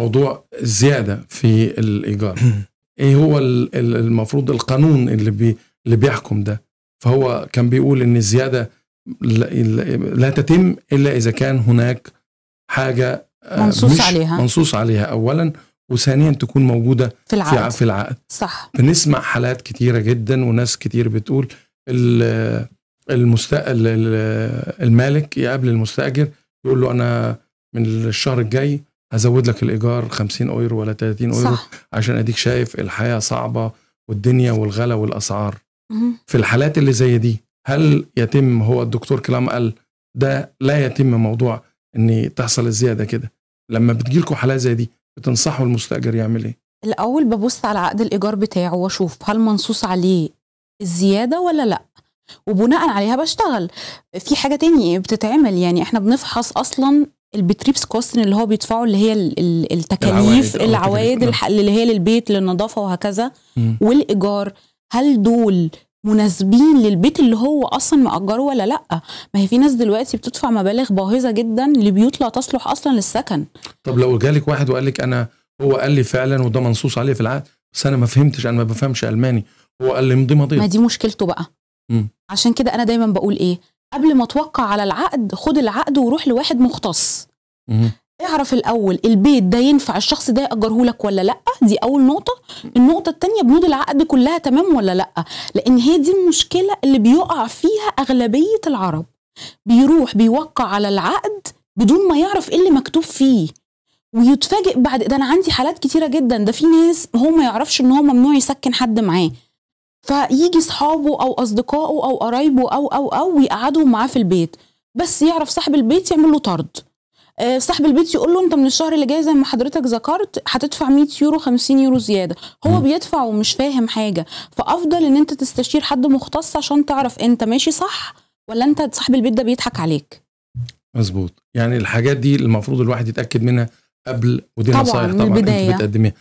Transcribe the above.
موضوع الزياده في الايجار ايه هو المفروض القانون اللي بي اللي بيحكم ده فهو كان بيقول ان الزياده لا تتم الا اذا كان هناك حاجه آه، منصوص مش عليها منصوص عليها اولا وثانيا تكون موجوده في العقد, في العقد. صح بنسمع حالات كتيره جدا وناس كتير بتقول المست... المالك يقابل المستاجر يقول له انا من الشهر الجاي هزود لك الايجار 50 اورو ولا 30 اورو صح. عشان اديك شايف الحياه صعبه والدنيا والغلا والاسعار مم. في الحالات اللي زي دي هل يتم هو الدكتور كلام قال ده لا يتم موضوع ان تحصل الزياده كده لما بتجيلكوا حالات زي دي بتنصحوا المستاجر يعمل ايه الاول ببص على عقد الايجار بتاعه واشوف هل منصوص عليه الزياده ولا لا وبناء عليها بشتغل في حاجه تاني بتتعمل يعني احنا بنفحص اصلا البتريبس كوستن اللي هو بيدفعه اللي هي التكاليف العوائد اه، اللي هي للبيت للنظافه وهكذا والايجار هل دول مناسبين للبيت اللي هو اصلا مأجره ولا لا ما هي في ناس دلوقتي بتدفع مبالغ باهظه جدا لبيوت لا تصلح اصلا للسكن طب لو جالك واحد وقال لك انا هو قال لي فعلا وده منصوص عليه في العقد بس انا ما فهمتش انا ما بفهمش الماني هو قال لي مضي مضيض ما دي مشكلته بقى مم. عشان كده انا دايما بقول ايه قبل ما توقع على العقد خد العقد وروح لواحد مختص مم. اعرف الاول البيت ده ينفع الشخص ده ياجره لك ولا لا دي اول نقطه النقطه الثانيه بنود العقد كلها تمام ولا لا لان هي دي المشكله اللي بيقع فيها اغلبيه العرب بيروح بيوقع على العقد بدون ما يعرف ايه اللي مكتوب فيه ويتفاجئ بعد ده انا عندي حالات كتيره جدا ده في ناس هو ما يعرفش ان هو ممنوع يسكن حد معاه فيجي صحابه او اصدقائه او قرايبه او او او يقعدهم معاه في البيت بس يعرف صاحب البيت يعمل له طرد آه، صاحب البيت يقول له انت من الشهر اللي جاي زي ما حضرتك ذكرت هتدفع 100 يورو 50 يورو زياده هو م. بيدفع ومش فاهم حاجه فافضل ان انت تستشير حد مختص عشان تعرف انت ماشي صح ولا انت صاحب البيت ده بيضحك عليك مظبوط يعني الحاجات دي المفروض الواحد يتاكد منها قبل ودي نصايح طبعا, من البداية. انت بتقدميها